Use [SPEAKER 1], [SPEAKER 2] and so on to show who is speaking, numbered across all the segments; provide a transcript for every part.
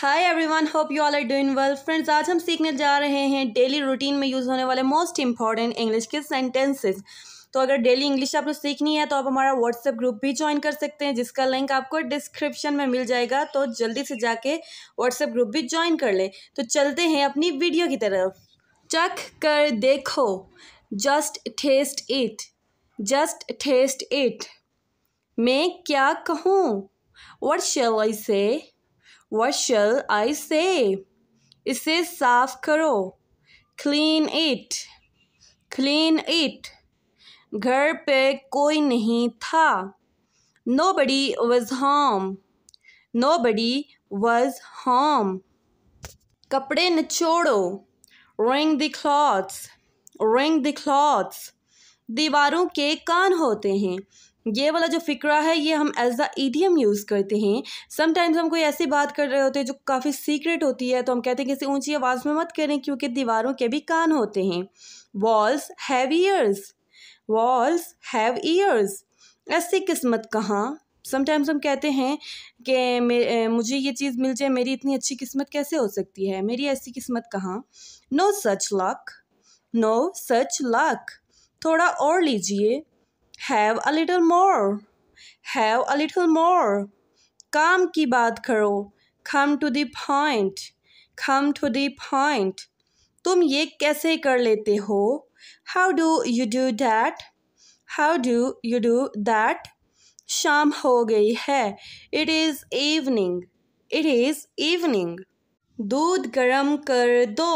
[SPEAKER 1] Hi everyone hope you all are doing well friends आज हम सीखने जा रहे हैं डेली रूटीन में यूज़ होने वाले मोस्ट इंपॉर्टेंट इंग्लिश के सेंटेंसेस तो अगर डेली इंग्लिश आपको सीखनी है तो आप हमारा व्हाट्सएप ग्रुप भी ज्वाइन कर सकते हैं जिसका लिंक आपको डिस्क्रिप्शन में मिल जाएगा तो जल्दी से जाके व्हाट्सएप ग्रुप भी ज्वाइन कर लें तो चलते हैं अपनी वीडियो की तरफ चख कर देखो just taste it just taste it मैं क्या कहूँ वट शेल आई से What shall आई से इसे साफ करो क्लीन इट क्लीन इट घर पे कोई नहीं था nobody home. Nobody nobody was कपड़े नचोड़ो wring the clothes wring the clothes दीवारों के कान होते हैं ये वाला जो फ़िक्रा है ये हम एज द ईडियम यूज़ करते हैं समटाइम्स हम कोई ऐसी बात कर रहे होते हैं जो काफ़ी सीक्रेट होती है तो हम कहते हैं किसी ऊंची आवाज़ में मत करें क्योंकि दीवारों के भी कान होते हैं walls have ears walls have ears ऐसी किस्मत कहाँ समटाइम्स हम कहते हैं कि मुझे ये चीज़ मिल जाए मेरी इतनी अच्छी किस्मत कैसे हो सकती है मेरी ऐसी किस्मत कहाँ no such luck no such luck थोड़ा और लीजिए have a little more have a little more काम की बात करो खम टू दॉइंट खम टू दॉइंट तुम ये कैसे कर लेते हो how do you do that how do you do that शाम हो गई है it is evening it is evening दूध गरम कर दो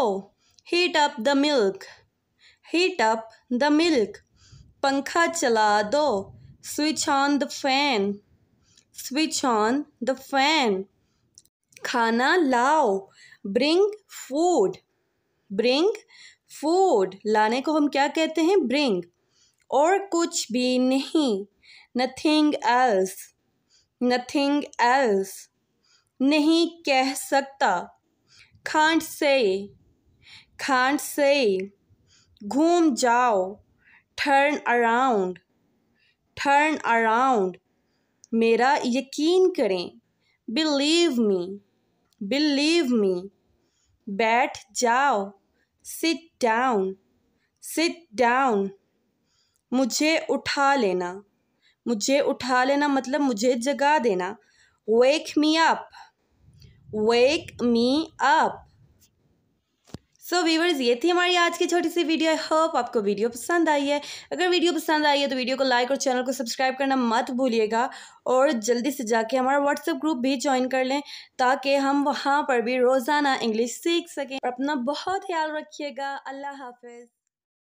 [SPEAKER 1] heat up the milk heat up the milk पंखा चला दो switch on the fan switch on the fan खाना लाओ ब्रिंग फूड ब्रिंग फूड लाने को हम क्या कहते हैं ब्रिंग और कुछ भी नहीं नथिंग एल्स नथिंग एल्स नहीं कह सकता खांड से खांड से घूम जाओ टर्न अराउंड टर्न अराउंड मेरा यकीन करें बिलीव मी बिलीव मी बैठ जाओ सिट डाउन सिट डाउन मुझे उठा लेना मुझे उठा लेना मतलब मुझे जगा देना wake me up wake me up so so, viewers ये थी हमारी आज की छोटी सी वीडियो आई होप आपको वीडियो पसंद आई है अगर वीडियो पसंद आई है तो वीडियो को लाइक और चैनल को सब्सक्राइब करना मत भूलिएगा और जल्दी से जाके हमारा व्हाट्सएप ग्रुप भी ज्वाइन कर लें ताकि हम वहाँ पर भी रोज़ाना इंग्लिश सीख सकें अपना बहुत ख्याल रखिएगा अल्लाह हाफिज़